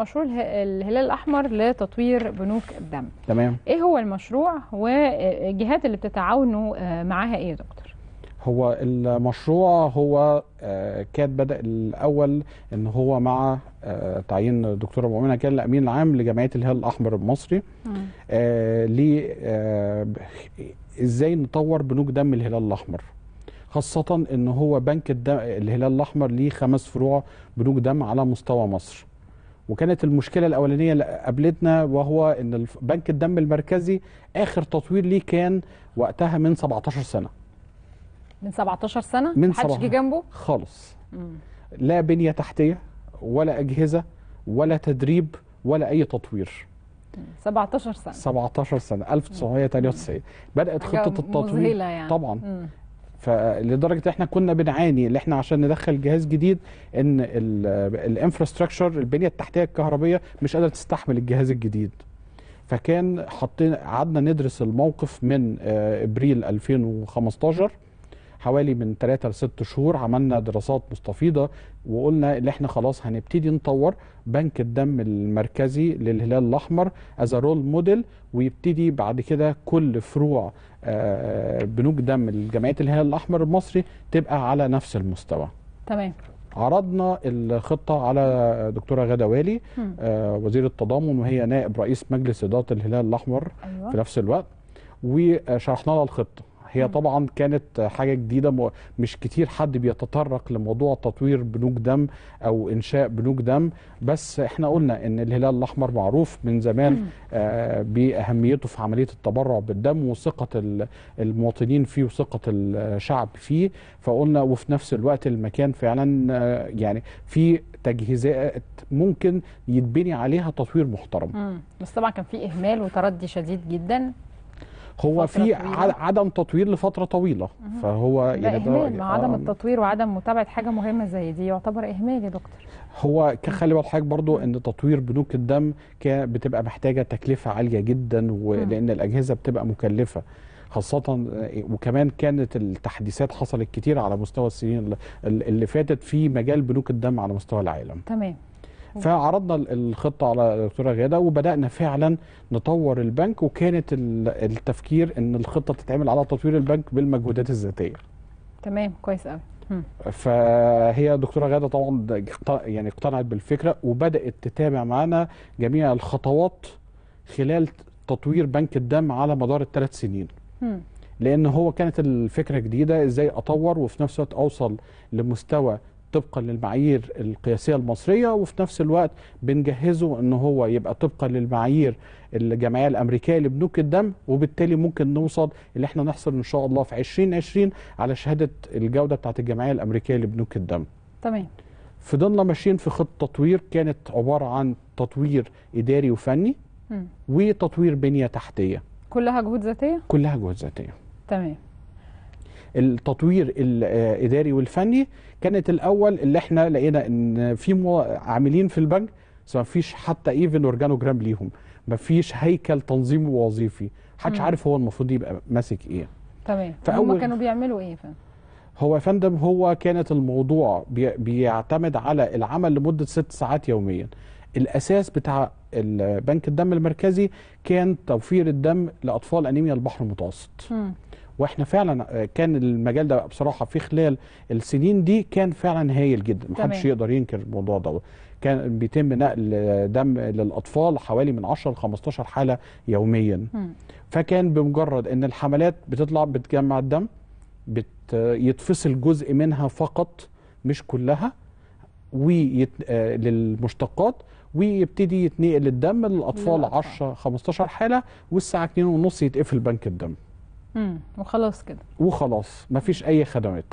مشروع الهلال الاحمر لتطوير بنوك الدم تمام ايه هو المشروع والجهات اللي بتتعاونوا آه، معاها ايه يا دكتور هو المشروع هو آه، كان بدا الاول ان هو مع آه، تعيين الدكتوره مؤمنه كان الامين العام لجمعيه الهلال الاحمر المصري ل ازاي نطور بنوك دم الهلال الاحمر خاصة ان هو بنك الدم الهلال الاحمر ليه خمس فروع بنوك دم على مستوى مصر. وكانت المشكله الاولانيه اللي قابلتنا وهو ان بنك الدم المركزي اخر تطوير ليه كان وقتها من 17 سنه من 17 سنه من محدش جه جنبه خالص مم. لا بنيه تحتيه ولا اجهزه ولا تدريب ولا اي تطوير 17 سنه 17 سنه 1993 بدات خطه التطوير يعني. طبعا مم. فلدرجه احنا كنا بنعاني اللي احنا عشان ندخل جهاز جديد ان الانفراستراكشر البنيه التحتيه الكهربيه مش قادره تستحمل الجهاز الجديد فكان حطينا قعدنا ندرس الموقف من آه، ابريل 2015 حوالي من 3 ل 6 شهور عملنا دراسات مستفيضه وقلنا ان احنا خلاص هنبتدي نطور بنك الدم المركزي للهلال الاحمر از رول موديل ويبتدي بعد كده كل فروع آه، بنوك دم لجمعيه الهلال الاحمر المصري تبقى على نفس المستوى تمام عرضنا الخطة على دكتورة غاده والي آه وزير التضامن وهي نائب رئيس مجلس إدارة الهلال الأحمر أيوة. في نفس الوقت وشرحنا لها الخطة هي طبعا كانت حاجه جديده مش كتير حد بيتطرق لموضوع تطوير بنوك دم او انشاء بنوك دم بس احنا قلنا ان الهلال الاحمر معروف من زمان آه، باهميته في عمليه التبرع بالدم وثقه المواطنين فيه وثقه الشعب فيه فقلنا وفي نفس الوقت المكان فعلا آه، يعني في تجهيزات ممكن يتبني عليها تطوير محترم بس طبعا كان في اهمال وتردي شديد جدا هو في عدم تطوير لفتره طويله مه. فهو يعني ده عدم آه. التطوير وعدم متابعه حاجه مهمه زي دي يعتبر اهمال يا دكتور هو خلي بال حضرتك برضو ان تطوير بنوك الدم بتبقى محتاجه تكلفه عاليه جدا ولان الاجهزه بتبقى مكلفه خاصة آه، وكمان كانت التحديثات حصلت كتير على مستوى السنين اللي فاتت في مجال بنوك الدم على مستوى العالم. تمام. فعرضنا الخطه على دكتوره غاده وبدانا فعلا نطور البنك وكانت التفكير ان الخطه تتعمل على تطوير البنك بالمجهودات الذاتيه تمام كويس قوي فهي دكتوره غاده طبعا يعني اقتنعت بالفكره وبدات تتابع معنا جميع الخطوات خلال تطوير بنك الدم على مدار الثلاث سنين لان هو كانت الفكره جديده ازاي اطور وفي نفس الوقت اوصل لمستوى طبقا للمعايير القياسيه المصريه وفي نفس الوقت بنجهزه ان هو يبقى طبقا للمعايير الجمعيه الامريكيه لبنوك الدم وبالتالي ممكن نوصل اللي احنا نحصل ان شاء الله في 2020 على شهاده الجوده بتاعه الجمعيه الامريكيه لبنوك الدم. تمام. فضلنا ماشيين في خطه تطوير كانت عباره عن تطوير اداري وفني م. وتطوير بنيه تحتيه. كلها جهود ذاتيه؟ كلها جهود ذاتيه. تمام. التطوير الاداري آه، والفني كانت الاول اللي احنا لقينا ان في عاملين في البنك بس ما فيش حتى ايفن اورجانوجرام ليهم ما فيش هيكل تنظيمي ووظيفي محدش عارف هو المفروض يبقى ماسك ايه تمام فهم كانوا بيعملوا ايه فهم؟ هو يا فندم هو كانت الموضوع بيعتمد على العمل لمده ست ساعات يوميا الاساس بتاع بنك الدم المركزي كان توفير الدم لاطفال انيميا البحر المتوسط م. واحنا فعلا آه، كان المجال ده بصراحه في خلال السنين دي كان فعلا هايل جدا محدش يقدر ينكر الموضوع دوت كان بيتم نقل دم للاطفال حوالي من 10 ل 15 حاله يوميا م. فكان بمجرد ان الحملات بتطلع بتجمع الدم يتفصل جزء منها فقط مش كلها ويت... آه، للمشتقات ويبتدي يتنقل الدم للاطفال 10 15 حاله والساعه 2:30 يتقفل بنك الدم امم وخلاص كده وخلاص مفيش اي خدمات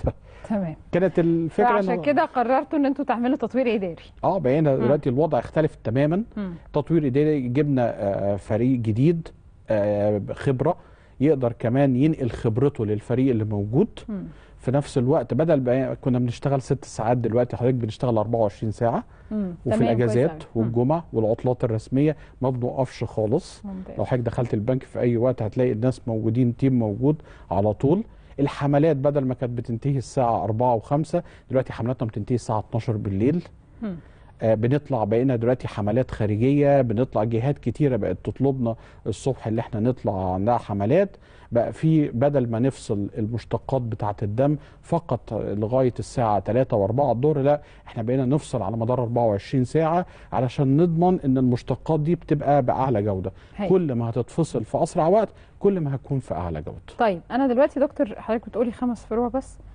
تمام كانت الفكره عشان كده قررتوا ان انتوا تعملوا تطوير اداري اه بقينا دلوقتي الوضع اختلف تماما مم. تطوير اداري جبنا آه، فريق جديد آه، خبره يقدر كمان ينقل خبرته للفريق اللي موجود م. في نفس الوقت بدل بقى كنا بنشتغل ست ساعات دلوقتي حضرتك بنشتغل 24 ساعه مم. وفي الاجازات والجمعة والعطلات الرسميه ما بنوقفش خالص ممتاز. لو حضرتك دخلت البنك في اي وقت هتلاقي الناس موجودين تيم موجود على طول الحملات بدل ما كانت بتنتهي الساعه 4 و5 دلوقتي حملاتنا بتنتهي الساعه 12 بالليل مم. آه، بنطلع بقينا دلوقتي حملات خارجيه بنطلع جهات كتيره بقت تطلبنا الصبح اللي احنا نطلع عندها حملات بقى في بدل ما نفصل المشتقات بتاعه الدم فقط لغايه الساعه 3 و4 الظهر لا احنا بقينا نفصل على مدار 24 ساعه علشان نضمن ان المشتقات دي بتبقى باعلى جوده هي. كل ما هتتفصل في اسرع وقت كل ما هتكون في اعلى جوده طيب انا دلوقتي دكتور حضرتك بتقولي خمس فروع بس